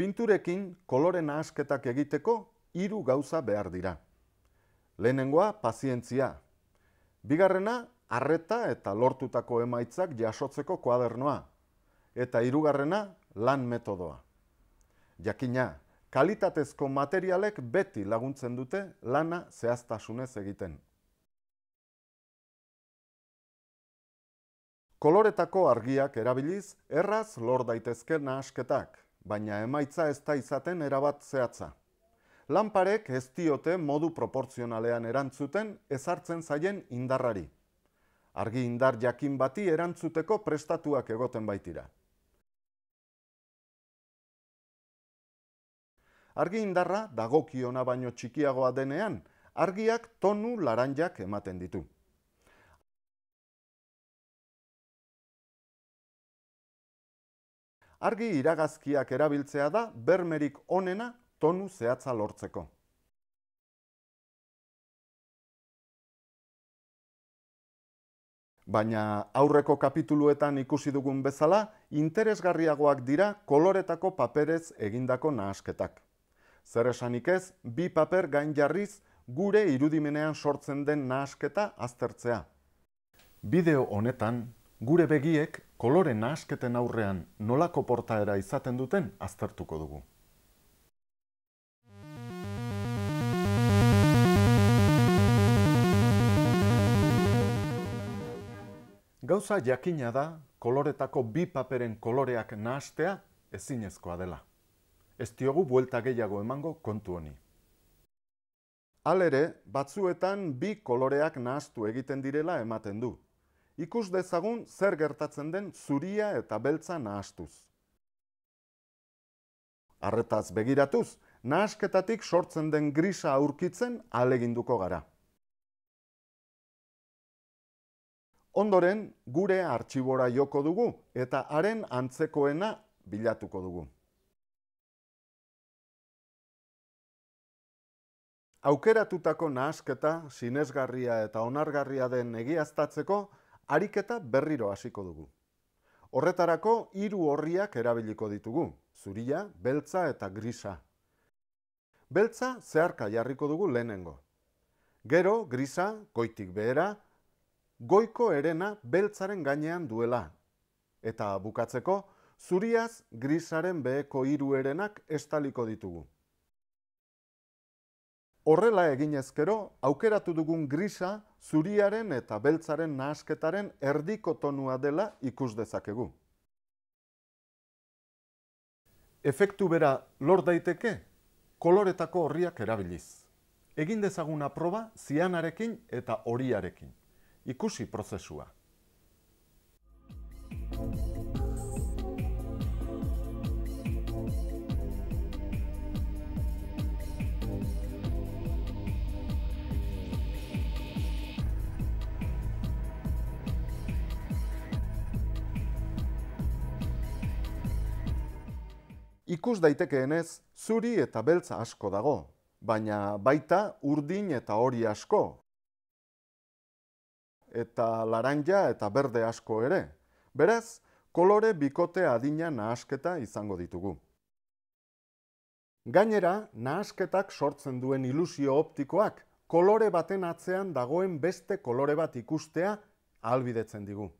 Pinturekin kolorena ahsketak egiteko hiru gauza behar dira. Lehenengoa pazientzia. Bigarrena arreta eta lortutako emaitzak jasotzeko kuadernoa eta hirugarrena lan metodoa. Jakina kalitatezko materialek beti laguntzen dute lana zehaztasunez egiten. Koloretako argiak erabiliz, erraz lor daitezke nahasketak, baina emaitza ez da izaten erabat zehatza. Lamparek ez diote modu proportzionalean erantzuten ezartzen zaien indarrari. Argi indar jakin bati erantzuteko prestatuak egoten baitira. Argi indarra dagokiona baino txikiagoa denean, argiak tonu laranjak ematen ditu. Argi iragazkiak erabiltzea da bermerik onena tonu zehatza lortzeko. Baina aurreko kapituluetan ikusi dugun bezala, interesgarriagoak dira koloretako paperez egindako nahasketak. Zer esanik ez, bi paper gain jarriz gure irudimenean sortzen den nahasketa aztertzea. Bideo honetan, gure begiek kolore nahasketen aurrean nolako portaera izaten duten aztertuko dugu. Gauza jakina da, koloretako bi paperen koloreak nahastea ezinezkoa dela ez diogu buelta gehiago emango kontu honi. Hal ere, batzuetan bi koloreak nahaztu egiten direla ematen du. Ikus dezagun zer gertatzen den zuria eta beltza nahaztuz. Arretaz begiratuz, nahasketatik sortzen den grisa aurkitzen aleginduko gara. Ondoren, gure artxibora joko dugu eta haren antzekoena bilatuko dugu. aukeratutako nahasketa, sinesgarria eta onargarria den egiaztatzeko, ariketa berriro hasiko dugu. Horretarako, hiru horriak erabiliko ditugu, zuria, beltza eta grisa. Beltza zeharka jarriko dugu lehenengo. Gero, grisa, goitik behera, goiko erena beltzaren gainean duela. Eta bukatzeko, zuriaz grisaren beheko hiru estaliko ditugu. Horrela egin ezkero, aukeratu dugun grisa zuriaren eta beltzaren nahasketaren erdiko tonua dela ikus dezakegu. Efektu bera lor daiteke, koloretako horriak erabiliz. Egin dezaguna proba zianarekin eta horiarekin. Ikusi prozesua. Ikus daitekeenez, zuri eta beltza asko dago, baina baita urdin eta hori asko. Eta laranja eta berde asko ere. Beraz, kolore bikote adina nahasketa izango ditugu. Gainera, nahasketak sortzen duen ilusio optikoak kolore baten atzean dagoen beste kolore bat ikustea albidetzen digu.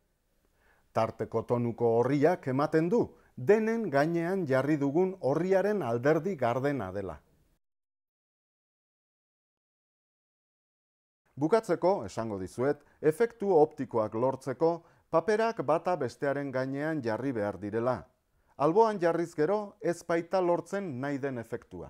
Tarteko tonuko horriak ematen du, denen gainean jarri dugun horriaren alderdi gardena dela. Bukatzeko, esango dizuet, efektu optikoak lortzeko, paperak bata bestearen gainean jarri behar direla. Alboan jarriz gero, ez baita lortzen nahi den efektua.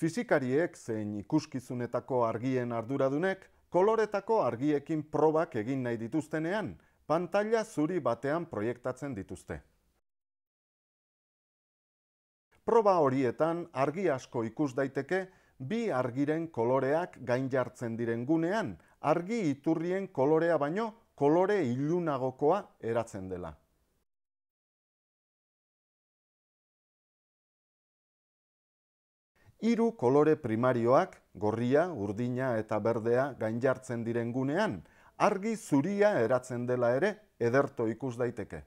Fizikariek zein ikuskizunetako argien arduradunek, koloretako argiekin probak egin nahi dituztenean, pantalla zuri batean proiektatzen dituzte. Proba horietan argi asko ikus daiteke, bi argiren koloreak gain jartzen diren gunean, argi iturrien kolorea baino, kolore ilunagokoa eratzen dela. Hiru kolore primarioak gorria, urdina eta berdea gainjartzen jartzen diren gunean, argi zuria eratzen dela ere ederto ikus daiteke.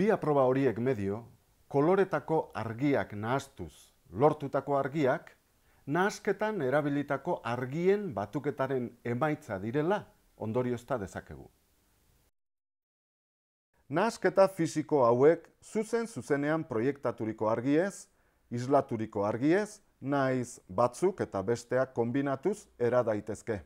Bi aproba horiek medio, koloretako argiak nahaztuz, lortutako argiak, nahazketan erabilitako argien batuketaren emaitza direla ondoriozta dezakegu. Nasketa fisiko hauek zuzen zuzenean proiektaturiko argiez, islaturiko argiez, naiz batzuk eta besteak kombinatuz era daitezke.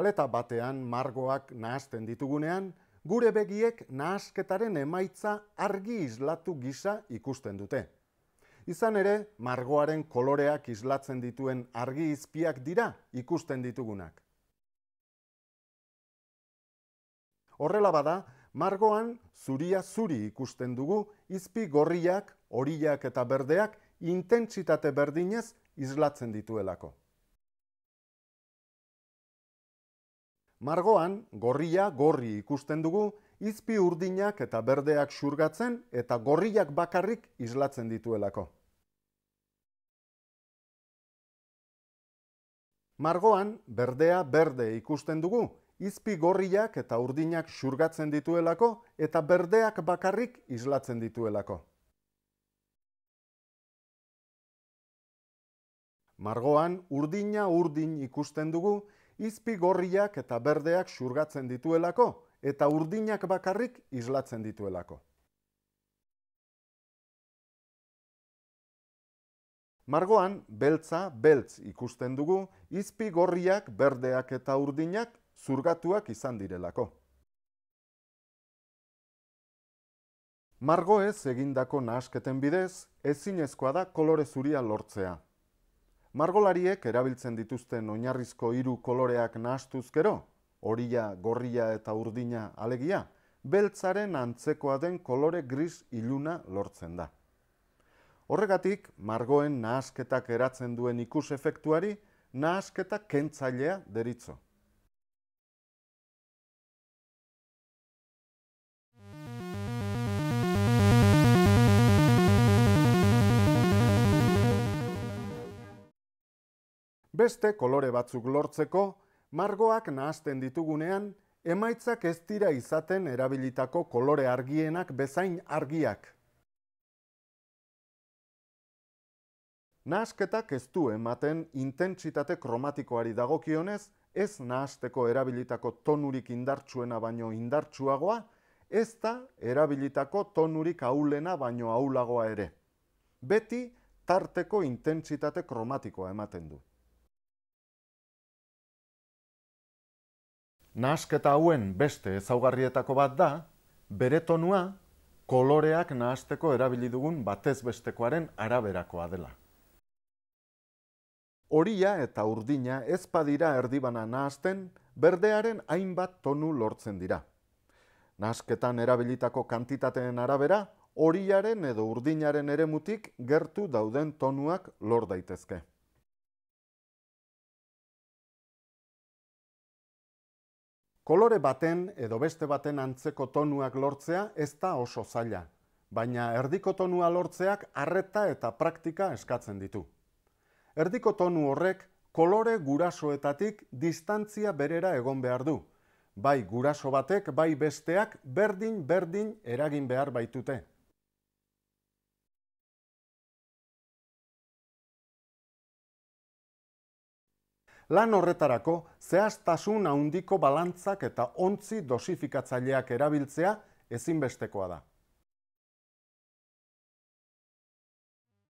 paleta batean margoak nahazten ditugunean, gure begiek nahazketaren emaitza argi islatu gisa ikusten dute. Izan ere, margoaren koloreak islatzen dituen argi izpiak dira ikusten ditugunak. Horrela bada, margoan zuria zuri ikusten dugu, izpi gorriak, horiak eta berdeak intentsitate berdinez islatzen dituelako. Margoan gorria gorri ikusten dugu izpi urdinak eta berdeak xurgatzen eta gorriak bakarrik islatzen dituelako. Margoan berdea berde ikusten dugu izpi gorriak eta urdinak xurgatzen dituelako eta berdeak bakarrik islatzen dituelako. Margoan urdina urdin ikusten dugu izpi gorriak eta berdeak xurgatzen dituelako eta urdinak bakarrik islatzen dituelako. Margoan, beltza, beltz ikusten dugu, izpi gorriak, berdeak eta urdinak zurgatuak izan direlako. Margoez egindako nahasketen bidez, ezinezkoa da kolore zuria lortzea. Margolariek erabiltzen dituzten oinarrizko hiru koloreak nahastuz gero, horia, gorria eta urdina alegia, beltzaren antzekoa den kolore gris iluna lortzen da. Horregatik, margoen nahasketak eratzen duen ikus efektuari, nahasketa kentzailea deritzo. beste kolore batzuk lortzeko, margoak nahazten ditugunean, emaitzak ez dira izaten erabilitako kolore argienak bezain argiak. Nahazketak ez du ematen intentsitate kromatikoari dagokionez, ez nahasteko erabilitako tonurik indartsuena baino indartsuagoa, ez da erabilitako tonurik aulena baino aulagoa ere. Beti, tarteko intentsitate kromatikoa ematen du. Nahasketa hauen beste ezaugarrietako bat da, bere tonua koloreak nahasteko erabili dugun batez bestekoaren araberakoa dela. Horia eta urdina ez padira erdibana nahasten, berdearen hainbat tonu lortzen dira. Nahasketan erabilitako kantitateen arabera, horiaren edo urdinaren eremutik gertu dauden tonuak lor daitezke. Kolore baten edo beste baten antzeko tonuak lortzea ez da oso zaila, baina erdiko tonua lortzeak arreta eta praktika eskatzen ditu. Erdiko tonu horrek kolore gurasoetatik distantzia berera egon behar du, bai guraso batek bai besteak berdin-berdin eragin behar baitute. Lan horretarako zehaztasun handiko balantzak eta ontzi dosifikatzaileak erabiltzea ezinbestekoa da.